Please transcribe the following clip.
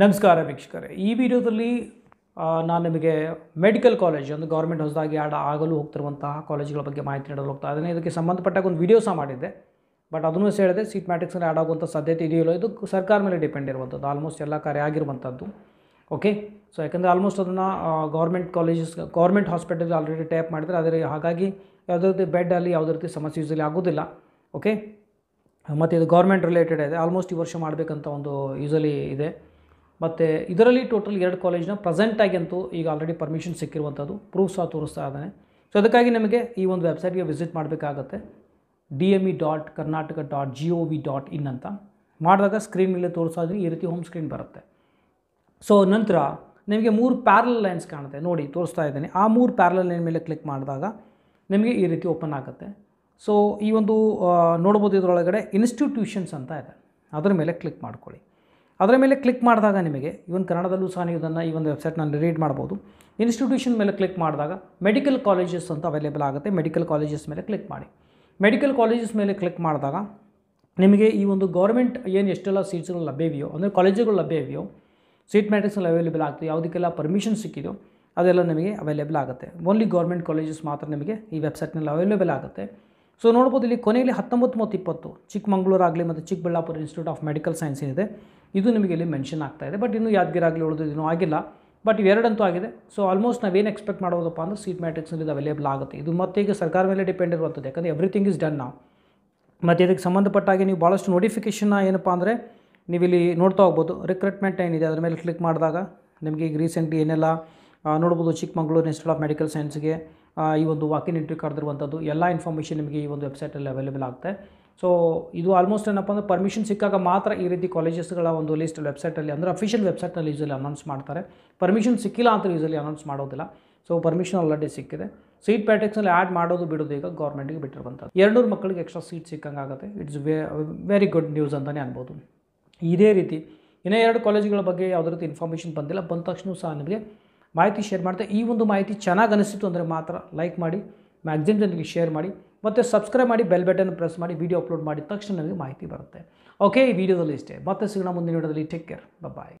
ನಮಸ್ಕಾರ ವೀಕ್ಷಕರೇ ಈ ವಿಡಿಯೋದಲ್ಲಿ ನಾನು ನಿಮಗೆ ಮೆಡಿಕಲ್ ಕಾಲೇಜ್ ಒಂದು ಗೌರ್ಮೆಂಟ್ ಹೊಸದಾಗಿ ಆಡ ಆಗಲು ಹೋಗ್ತಿರುವಂತಹ ಕಾಲೇಜುಗಳ ಬಗ್ಗೆ ಮಾಹಿತಿ ನೀಡಲು ಹೋಗ್ತಾ ಇದ್ದೇನೆ ಇದಕ್ಕೆ ಸಂಬಂಧಪಟ್ಟಾಗ ಒಂದು ವಿಡಿಯೋ ಸಹ ಮಾಡಿದ್ದೆ ಬಟ್ ಅದನ್ನು ಸಹ ಹೇಳಿದೆ ಸೀಟ್ ಮ್ಯಾಟ್ರಿಕ್ಸಲ್ಲಿ ಆ್ಯಡ್ ಆಗುವಂಥ ಸಾಧ್ಯತೆ ಇದೆಯಲ್ಲ ಇದು ಸರ್ಕಾರ ಮೇಲೆ ಡಿಪೆಂಡ್ ಇರುವಂಥದ್ದು ಆಲ್ಮೋಸ್ಟ್ ಎಲ್ಲ ಕಾರ್ಯ ಆಗಿರುವಂಥದ್ದು ಓಕೆ ಸೊ ಯಾಕಂದರೆ ಆಲ್ಮೋಸ್ಟ್ ಅದನ್ನು government colleges government hospital already tap ಮಾಡಿದರೆ ಅದರ ಹಾಗಾಗಿ ಯಾವುದೇ ರೀತಿ ಅಲ್ಲಿ ಯಾವುದೇ ರೀತಿ ಸಮಸ್ಯೆ ಯೂಸಲಿ ಆಗೋದಿಲ್ಲ ಓಕೆ ಮತ್ತು ಇದು ಗೌರ್ಮೆಂಟ್ ರಿಲೇಟೆಡ್ ಇದೆ ಆಲ್ಮೋಸ್ಟ್ ಈ ವರ್ಷ ಮಾಡಬೇಕಂತ ಒಂದು ಯೂಸಲಿ ಇದೆ ಮತ್ತು ಇದರಲ್ಲಿ ಟೋಟಲ್ ಎರಡು ಕಾಲೇಜ್ನ ಪ್ರೆಸೆಂಟಾಗಿ ಅಂತೂ ಈಗ ಆಲ್ರೆಡಿ ಪರ್ಮಿಷನ್ ಸಿಕ್ಕಿರುವಂಥದ್ದು ಪ್ರೂಫ್ ಸಹ ತೋರಿಸ್ತಾ ಇದ್ದಾನೆ ಸೊ ಅದಕ್ಕಾಗಿ ನಿಮಗೆ ಈ ಒಂದು ವೆಬ್ಸೈಟ್ಗೆ ವಿಸಿಟ್ ಮಾಡಬೇಕಾಗತ್ತೆ D M E dot Karnataka dot G O V dot in ಅಂತ ಮಾಡಿದಾಗ ಸ್ಕ್ರೀನ್ ಮೇಲೆ ತೋರಿಸ್ತಾ ಈ ರೀತಿ ಹೋಮ್ ಸ್ಕ್ರೀನ್ ಬರುತ್ತೆ ಸೊ ನಂತರ ನಿಮಗೆ ಮೂರು ಪ್ಯಾರಲ್ ಲೈನ್ಸ್ ಕಾಣುತ್ತೆ ನೋಡಿ ತೋರಿಸ್ತಾ ಇದ್ದೀನಿ ಆ ಮೂರು ಪ್ಯಾರಲ್ ಲೈನ್ ಮೇಲೆ ಕ್ಲಿಕ್ ಮಾಡಿದಾಗ ನಿಮಗೆ ಈ ರೀತಿ ಓಪನ್ ಆಗುತ್ತೆ ಸೊ ಈ ಒಂದು ನೋಡ್ಬೋದು ಇದರೊಳಗಡೆ ಇನ್ಸ್ಟಿಟ್ಯೂಷನ್ಸ್ ಅಂತ ಇದೆ ಅದರ ಮೇಲೆ ಕ್ಲಿಕ್ ಮಾಡ್ಕೊಳ್ಳಿ ಅದರ ಮೇಲೆ ಕ್ಲಿಕ್ ಮಾಡಿದಾಗ ನಿಮಗೆ ಇವನ್ ಕನ್ನಡದಲ್ಲೂ ಸಹ ನೀವು ಇದನ್ನು ಈ ಒಂದು ವೆಬ್ಸೈಟ್ನಲ್ಲಿ ರೀಡ್ ಮಾಡ್ಬೋದು ಇನ್ಸ್ಟಿಟ್ಯೂಷನ್ ಮೇಲೆ ಕ್ಲಿಕ್ ಮಾಡಿದಾಗ ಮೆಡಿಕಲ್ ಕಾಲೇಜಸ್ ಅಂತ ಅವೈಲೇಬಲ್ ಆಗುತ್ತೆ ಮೆಡಿಕಲ್ ಕಾಲೇಜಸ್ ಮೇಲೆ ಕ್ಲಿಕ್ ಮಾಡಿ ಮೆಡಿಕಲ್ ಕಾಲೇಜಸ್ ಮೇಲೆ ಕ್ಲಿಕ್ ಮಾಡಿದಾಗ ನಿಮಗೆ ಈ ಒಂದು ಗೌರ್ಮೆಂಟ್ ಏನು ಎಷ್ಟೆಲ್ಲ ಸೀಟ್ಸ್ಗಳು ಲಭ್ಯವಿಯೋ ಅಂದರೆ ಕಾಲೇಜುಗಳು ಲಭ್ಯವೆಯೋ ಸೀಟ್ ಮ್ಯಾಟ್ರಿಕ್ಸಲ್ಲಿ ಅವೈಲೇಬಲ್ ಆಗ್ತದೆ ಯಾವುದಕ್ಕೆಲ್ಲ ಪರ್ಮಿಷನ್ ಸಿಕ್ಕಿದೆಯೋ ಅದೆಲ್ಲ ನಿಮಗೆ ಅವೈಲೇಬಲ್ ಆಗುತ್ತೆ ಓನ್ಲಿ ಗೌರ್ಮೆಂಟ್ ಕಾಲೇಜಸ್ ಮಾತ್ರ ನಿಮಗೆ ಈ ವೆಬ್ಸೈಟ್ನಲ್ಲಿ ಅವೈಲೇಬಲ್ ಆಗುತ್ತೆ ಸೊ ನೋಡ್ಬೋದು ಇಲ್ಲಿ ಕೊನೆಯಲ್ಲಿ ಹತ್ತೊಂಬತ್ತು ಮತ್ತು ಇಪ್ಪತ್ತು ಚಿಕ್ಕಮಂಗ್ಳೂರು ಆಗಲಿ ಮತ್ತು Chikkaballapur institute of medical science ಏನಿದೆ ಇದು ನಿಮಗೆ ಇಲ್ಲಿ ಮೆನ್ಷನ್ ಆಗ್ತಾ ಇದೆ ಬಟ್ ಇನ್ನೂ ಯಾದಗಿರಿ ಆಗಲಿ ಇನ್ನೂ ಆಗಿಲ್ಲ ಬಟ್ ಇವೆರಡಂತೂ ಆಗಿದೆ ಸೊ ಆಲ್ಮೋಸ್ಟ್ ನಾವೇನು ಎಕ್ಸ್ಪೆಕ್ಟ್ ಮಾಡೋದಪ್ಪ ಅಂದರೆ ಸೀಟ್ ಮ್ಯಾಟ್ರಿಕ್ಸ್ನಲ್ಲಿ ಅವೈಲೇಬಲ್ ಆಗುತ್ತೆ ಇದು ಮತ್ತೆ ಈಗ ಸರ್ಕಾರ ಮೇಲೆ ಡಿಪೆಂಡ್ ಇರುವಂಥದ್ದು ಯಾಕಂದರೆ ಎವ್ರಿಥಿಂಗ್ ಇಸ್ ಡನ್ ನಾವು ಮತ್ತು ಇದಕ್ಕೆ ಸಂಬಂಧಪಟ್ಟಾಗಿ ನೀವು ಭಾಳಷ್ಟು ನೋಟಿಫಿಕೇಷನ್ನ ಏನಪ್ಪ ಅಂದರೆ ನೀವು ಇಲ್ಲಿ ನೋಡ್ತಾ ಹೋಗ್ಬೋದು ರಿಕ್ರೂಟ್ಮೆಂಟ್ ಏನಿದೆ ಅದರ ಮೇಲೆ ಕ್ಲಿಕ್ ಮಾಡಿದಾಗ ನಿಮಗೆ ಈಗ ರೀಸೆಂಟ್ಲಿ ಏನೆಲ್ಲ ನೋಡ್ಬೋದು ಚಿಕ್ಕಮಗಳೂರು ಇನ್ಸ್ಟಿಟ್ಯೂಟ್ ಆಫ್ ಮೆಡಿಕಲ್ ಸೈನ್ಸ್ಗೆ ಈ ಒಂದು ವಾಕಿನ್ ಎಂಟ್ರಿ ಕರೆದಿರುವಂಥದ್ದು ಎಲ್ಲ ಇನ್ಫಾರ್ಮೇಷನ್ ನಿಮಗೆ ಈ ಒಂದು ವೆಬ್ಸೈಟಲ್ಲಿ ಅವೈಲೇಬಲ್ ಆಗುತ್ತೆ ಸೊ ಇದು ಆಲ್ಮೋಸ್ಟ್ ಏನಪ್ಪ ಅಂದರೆ ಪರ್ಮಿಷನ್ ಸಿಕ್ಕಾಗ ಮಾತ್ರ ಈ ರೀತಿ ಕಾಲೇಜಸ್ಗಳ ಒಂದು ಲಿಸ್ಟ್ ವೆಬ್ಸೈಟಲ್ಲಿ ಅಂದರೆ ಅಫಿಷಿಯಲ್ ವೆಬ್ಸೈಟ್ನಲ್ಲಿ ಯೂಸಲಿ ಅನೌನ್ಸ್ ಮಾಡ್ತಾರೆ ಪರ್ಮಿಷನ್ ಸಿಕ್ಕಿಲ್ಲ ಅಂತ ಯೂಸಲಿ ಅನೌನ್ಸ್ ಮಾಡೋದಿಲ್ಲ ಸೊ ಪರ್ಮಿಷನ್ ಆಲ್ರೆಡಿ ಸಿಕ್ಕಿದೆ ಸೀಟ್ ಪ್ಯಾಟೆಕ್ಸಲ್ಲಿ ಆ್ಯಡ್ ಮಾಡೋದು ಬಿಡೋದು ಈಗ ಗೌರ್ಮೆಂಟಿಗೆ ಬಿಟ್ಟಿರುವಂಥದ್ದು ನೂರು ಮಕ್ಕಳಿಗೆ ಎಕ್ಸ್ಟ್ರಾ ಸೀಟ್ ಸಿಕ್ಕಂಗೆ ಆಗುತ್ತೆ ಇಟ್ಸ್ ವೆ ವೆರಿ ಗುಡ್ ನ್ಯೂಸ್ ಅಂತಲೇ ಅನ್ಬೋದು ಇದೇ ರೀತಿ ಇನ್ನೂ ಎರಡು ಕಾಲೇಜುಗಳ ಬಗ್ಗೆ ಯಾವುದೇ ರೀತಿ ಇನ್ಫಾರ್ಮೇಷನ್ ಬಂದಿಲ್ಲ ಬಂದ ತಕ್ಷಣ ಸಹ ನಿಮಗೆ ಮಾಹಿತಿ ಶೇರ್ ಮಾಡ್ತಾ ಈ ಒಂದು ಮಾಹಿತಿ ಚೆನ್ನಾಗಿ ಅನಿಸಿತು ಅಂದರೆ ಮಾತ್ರ ಲೈಕ್ ಮಾಡಿ ಮ್ಯಾಕ್ಸಿಮಮ್ ಜನರಿಗೆ ಶೇರ್ ಮಾಡಿ ಮತ್ತು ಸಬ್ಸ್ಕ್ರೈಬ್ ಮಾಡಿ ಬೆಲ್ ಬಟನ್ ಪ್ರೆಸ್ ಮಾಡಿ ವೀಡಿಯೋ ಅಪ್ಲೋಡ್ ಮಾಡಿದ ತಕ್ಷಣ ನನಗೆ ಮಾಹಿತಿ ಬರುತ್ತೆ ಓಕೆ ಈ ವಿಡಿಯೋದಲ್ಲಿ ಇಷ್ಟೇ ಮತ್ತೆ ಸಿಗೋಣ ಮುಂದಿನ ವಿಡಿಯೋದಲ್ಲಿ ಟೇಕ್ ಕೇರ್ ಬಾಯ್